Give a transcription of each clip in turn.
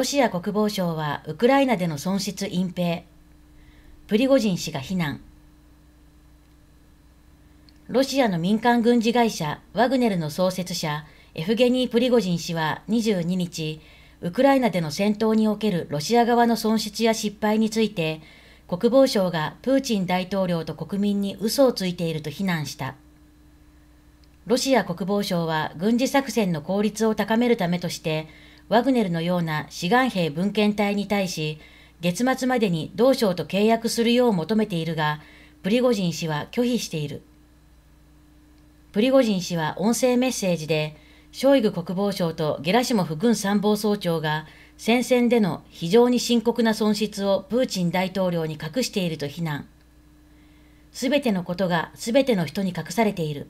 ロシア国防省はウクライナでの損失隠蔽、プリゴジン氏が非難。ロシアの民間軍事会社ワグネルの創設者エフゲニー・プリゴジン氏は22日、ウクライナでの戦闘におけるロシア側の損失や失敗について、国防省がプーチン大統領と国民に嘘をついていると非難した。ロシア国防省は軍事作戦の効率を高めるためとして、ワグネルのような志願兵文献隊に対し、月末までに同省と契約するよう求めているが、プリゴジン氏は拒否している。プリゴジン氏は音声メッセージで、ショイグ国防省とゲラシモフ軍参謀総長が戦線での非常に深刻な損失をプーチン大統領に隠していると非難。すべてのことがすべての人に隠されている。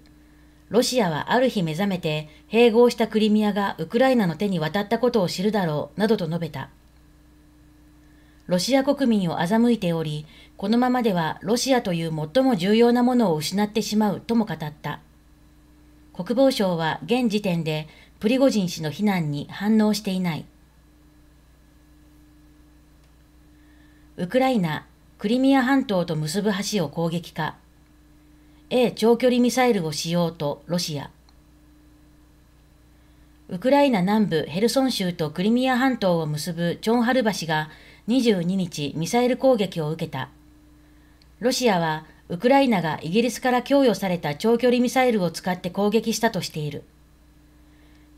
ロシアはある日目覚めて、併合したクリミアがウクライナの手に渡ったことを知るだろう、などと述べた。ロシア国民を欺いており、このままではロシアという最も重要なものを失ってしまうとも語った。国防省は現時点でプリゴジン氏の非難に反応していない。ウクライナ、クリミア半島と結ぶ橋を攻撃か。A 長距離ミサイルを使用とロシアウクライナ南部ヘルソン州とクリミア半島を結ぶチョンハル橋が22日ミサイル攻撃を受けた。ロシアはウクライナがイギリスから供与された長距離ミサイルを使って攻撃したとしている。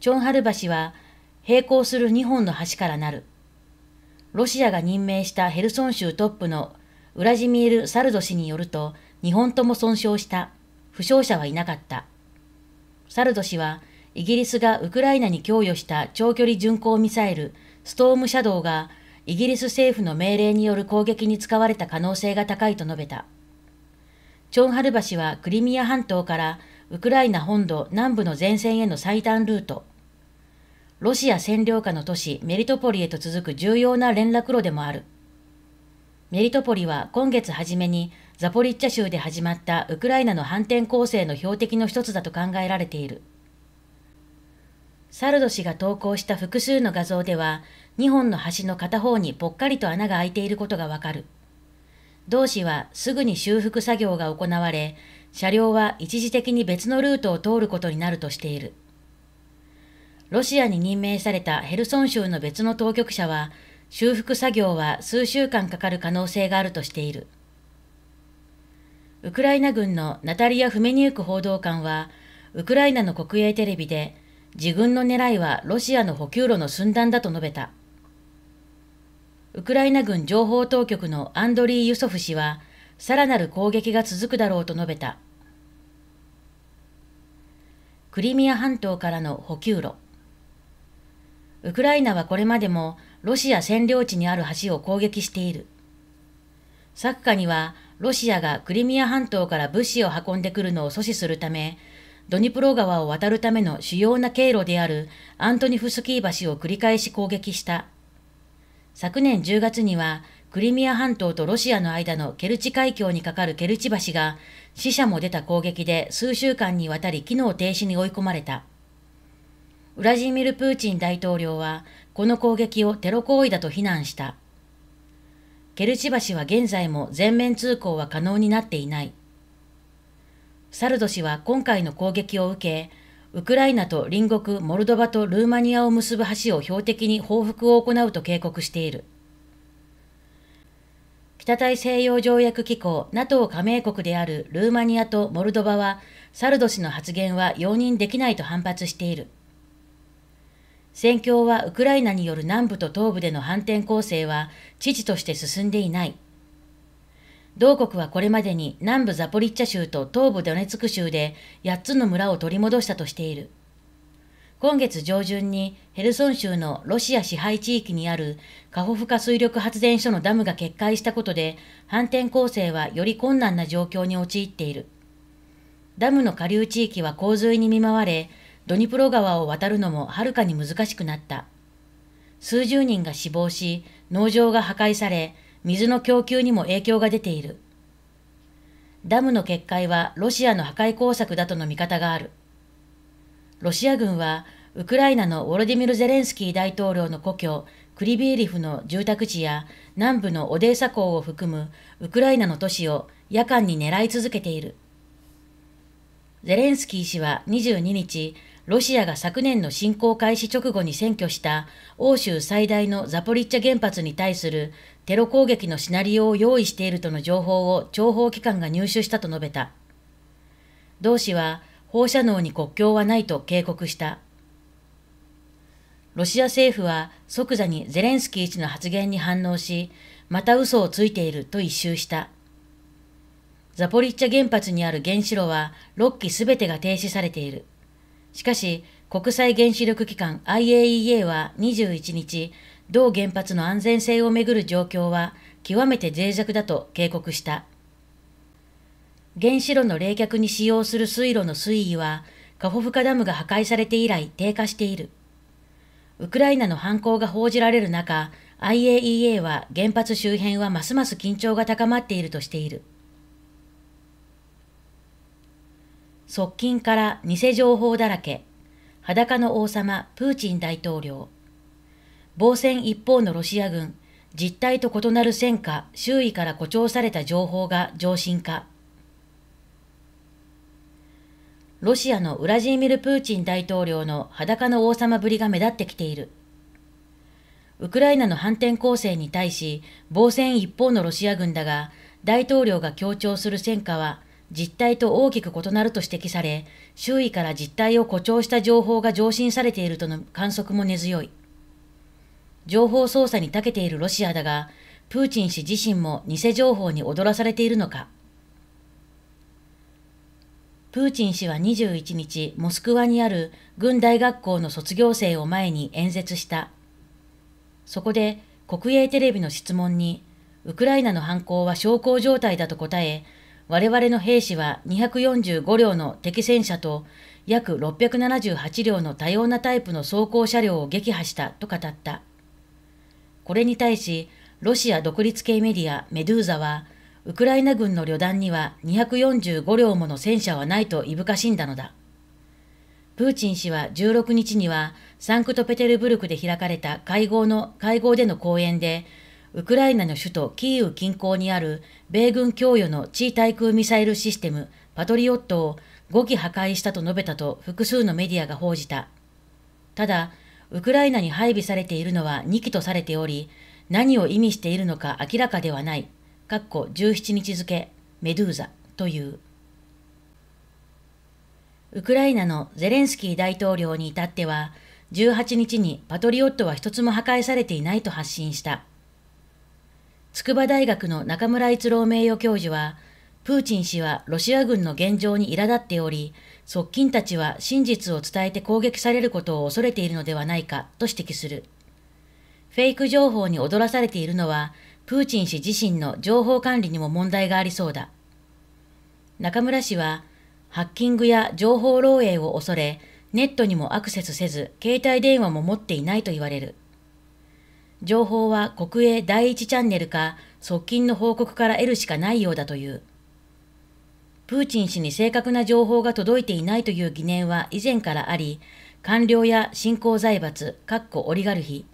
チョンハル橋は並行する2本の橋からなる。ロシアが任命したヘルソン州トップのウラジミール・サルド氏によると、2本とも損傷した。負傷者はいなかった。サルド氏は、イギリスがウクライナに供与した長距離巡航ミサイル、ストームシャドウが、イギリス政府の命令による攻撃に使われた可能性が高いと述べた。チョンハル橋はクリミア半島からウクライナ本土南部の前線への最短ルート。ロシア占領下の都市メリトポリへと続く重要な連絡路でもある。メリトポリは今月初めにザポリッチャ州で始まったウクライナの反転攻勢の標的の一つだと考えられている。サルド氏が投稿した複数の画像では、2本の橋の片方にぽっかりと穴が開いていることがわかる。同氏はすぐに修復作業が行われ、車両は一時的に別のルートを通ることになるとしている。ロシアに任命されたヘルソン州の別の当局者は、修復作業は数週間かかる可能性があるとしている。ウクライナ軍のナタリア・フメニューク報道官は、ウクライナの国営テレビで、自軍の狙いはロシアの補給路の寸断だと述べた。ウクライナ軍情報当局のアンドリー・ユソフ氏は、さらなる攻撃が続くだろうと述べた。クリミア半島からの補給路。ウクライナはこれまでもロシア占領地にある橋を攻撃している。サッカにはロシアがクリミア半島から物資を運んでくるのを阻止するため、ドニプロ川を渡るための主要な経路であるアントニフスキー橋を繰り返し攻撃した。昨年10月には、クリミア半島とロシアの間のケルチ海峡に架かるケルチ橋が、死者も出た攻撃で数週間にわたり機能停止に追い込まれた。ウラジーミル・プーチン大統領は、この攻撃をテロ行為だと非難した。ケルチ橋は現在も全面通行は可能になっていない。サルド氏は今回の攻撃を受け、ウクライナと隣国モルドバとルーマニアを結ぶ橋を標的に報復を行うと警告している。北大西洋条約機構 NATO 加盟国であるルーマニアとモルドバは、サルド氏の発言は容認できないと反発している。戦況はウクライナによる南部と東部での反転攻勢は知事として進んでいない。同国はこれまでに南部ザポリッチャ州と東部ドネツク州で8つの村を取り戻したとしている。今月上旬にヘルソン州のロシア支配地域にあるカホフカ水力発電所のダムが決壊したことで反転攻勢はより困難な状況に陥っている。ダムの下流地域は洪水に見舞われ、ドニプロ川を渡るのもはるかに難しくなった。数十人が死亡し、農場が破壊され、水の供給にも影響が出ている。ダムの決壊はロシアの破壊工作だとの見方がある。ロシア軍は、ウクライナのウォロディミル・ゼレンスキー大統領の故郷、クリビーリフの住宅地や南部のオデーサ港を含むウクライナの都市を夜間に狙い続けている。ゼレンスキー氏は22日、ロシアが昨年の侵攻開始直後に占拠した欧州最大のザポリッチャ原発に対するテロ攻撃のシナリオを用意しているとの情報を諜報機関が入手したと述べた。同氏は放射能に国境はないと警告した。ロシア政府は即座にゼレンスキー氏の発言に反応し、また嘘をついていると一蹴した。ザポリッチャ原発にある原子炉は6基すべてが停止されている。しかし、国際原子力機関 IAEA は21日、同原発の安全性をめぐる状況は極めて脆弱だと警告した。原子炉の冷却に使用する水路の水位は、カホフカダムが破壊されて以来低下している。ウクライナの犯行が報じられる中、IAEA は原発周辺はますます緊張が高まっているとしている。側近から偽情報だらけ、裸の王様プーチン大統領。防戦一方のロシア軍、実態と異なる戦果、周囲から誇張された情報が上進化。ロシアのウラジーミル・プーチン大統領の裸の王様ぶりが目立ってきている。ウクライナの反転攻勢に対し、防戦一方のロシア軍だが、大統領が強調する戦果は、実態と大きく異なると指摘され、周囲から実態を誇張した情報が上申されているとの観測も根強い。情報操作に長けているロシアだが、プーチン氏自身も偽情報に踊らされているのか。プーチン氏は21日、モスクワにある軍大学校の卒業生を前に演説した。そこで国営テレビの質問に、ウクライナの犯行は小康状態だと答え、我々の兵士は245両の敵戦車と約678両の多様なタイプの装甲車両を撃破したと語った。これに対し、ロシア独立系メディアメドゥーザは、ウクライナ軍の旅団には245両もの戦車はないといぶかしんだのだ。プーチン氏は16日にはサンクトペテルブルクで開かれた会合の会合での講演で、ウクライナの首都キーウ近郊にある米軍供与の地対空ミサイルシステムパトリオットを5機破壊したと述べたと複数のメディアが報じた。ただ、ウクライナに配備されているのは2機とされており、何を意味しているのか明らかではない。かっこ17日付、メドゥーザという。ウクライナのゼレンスキー大統領に至っては、18日にパトリオットは一つも破壊されていないと発信した。筑波大学の中村逸郎名誉教授は、プーチン氏はロシア軍の現状に苛立っており、側近たちは真実を伝えて攻撃されることを恐れているのではないかと指摘する。フェイク情報に踊らされているのは、プーチン氏自身の情報管理にも問題がありそうだ。中村氏は、ハッキングや情報漏洩を恐れ、ネットにもアクセスせず、携帯電話も持っていないと言われる。情報は国営第一チャンネルか側近の報告から得るしかないようだという。プーチン氏に正確な情報が届いていないという疑念は以前からあり、官僚や新興財閥、かっこオリガルヒ、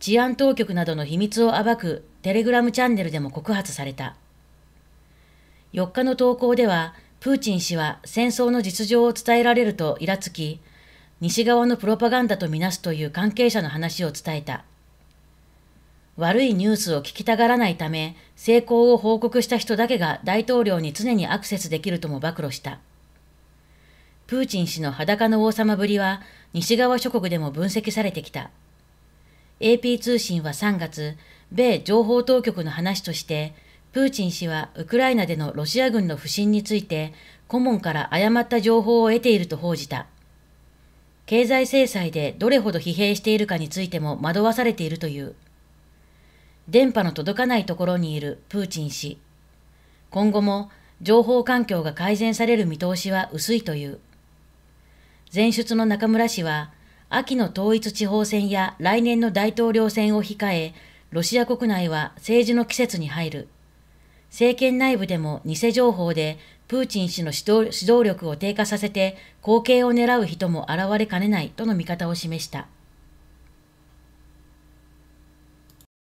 治安当局などの秘密を暴くテレグラムチャンネルでも告発された。4日の投稿では、プーチン氏は戦争の実情を伝えられるとイラつき、西側のプロパガンダとみなすという関係者の話を伝えた。悪いニュースを聞きたがらないため、成功を報告した人だけが大統領に常にアクセスできるとも暴露した。プーチン氏の裸の王様ぶりは西側諸国でも分析されてきた。AP 通信は3月、米情報当局の話として、プーチン氏はウクライナでのロシア軍の不振について、顧問から誤った情報を得ていると報じた。経済制裁でどれほど疲弊しているかについても惑わされているという。電波の届かないところにいるプーチン氏。今後も情報環境が改善される見通しは薄いという。前出の中村氏は、秋の統一地方選や来年の大統領選を控え、ロシア国内は政治の季節に入る。政権内部でも偽情報でプーチン氏の指導力を低下させて後継を狙う人も現れかねないとの見方を示した。